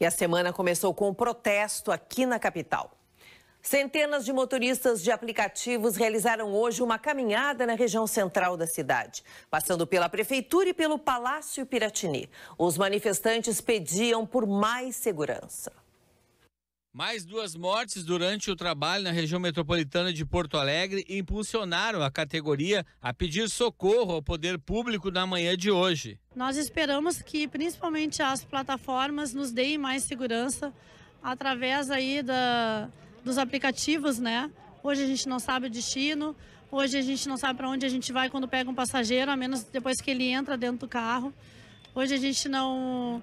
E a semana começou com um protesto aqui na capital. Centenas de motoristas de aplicativos realizaram hoje uma caminhada na região central da cidade, passando pela prefeitura e pelo Palácio Piratini. Os manifestantes pediam por mais segurança. Mais duas mortes durante o trabalho na região metropolitana de Porto Alegre impulsionaram a categoria a pedir socorro ao poder público na manhã de hoje. Nós esperamos que principalmente as plataformas nos deem mais segurança através aí da, dos aplicativos, né? Hoje a gente não sabe o destino, hoje a gente não sabe para onde a gente vai quando pega um passageiro, a menos depois que ele entra dentro do carro. Hoje a gente não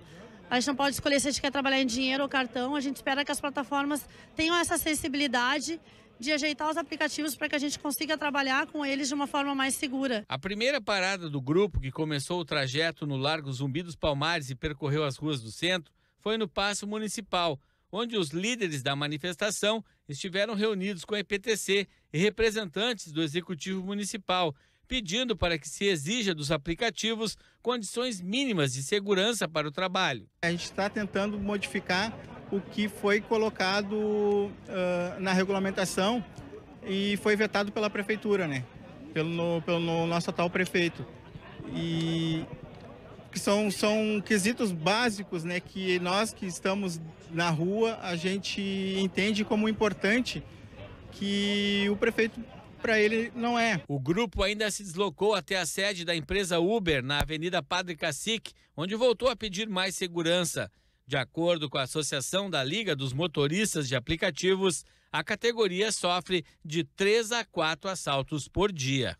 a gente não pode escolher se a gente quer trabalhar em dinheiro ou cartão. A gente espera que as plataformas tenham essa sensibilidade de ajeitar os aplicativos para que a gente consiga trabalhar com eles de uma forma mais segura. A primeira parada do grupo, que começou o trajeto no Largo Zumbi dos Palmares e percorreu as ruas do centro, foi no Paço Municipal, onde os líderes da manifestação estiveram reunidos com a EPTC e representantes do Executivo Municipal pedindo para que se exija dos aplicativos condições mínimas de segurança para o trabalho. A gente está tentando modificar o que foi colocado uh, na regulamentação e foi vetado pela prefeitura, né? Pelo, no, pelo no nosso atual prefeito. E que são, são quesitos básicos, né? Que nós que estamos na rua, a gente entende como importante que o prefeito para ele não é. O grupo ainda se deslocou até a sede da empresa Uber, na Avenida Padre Cacique, onde voltou a pedir mais segurança. De acordo com a Associação da Liga dos Motoristas de Aplicativos, a categoria sofre de 3 a 4 assaltos por dia.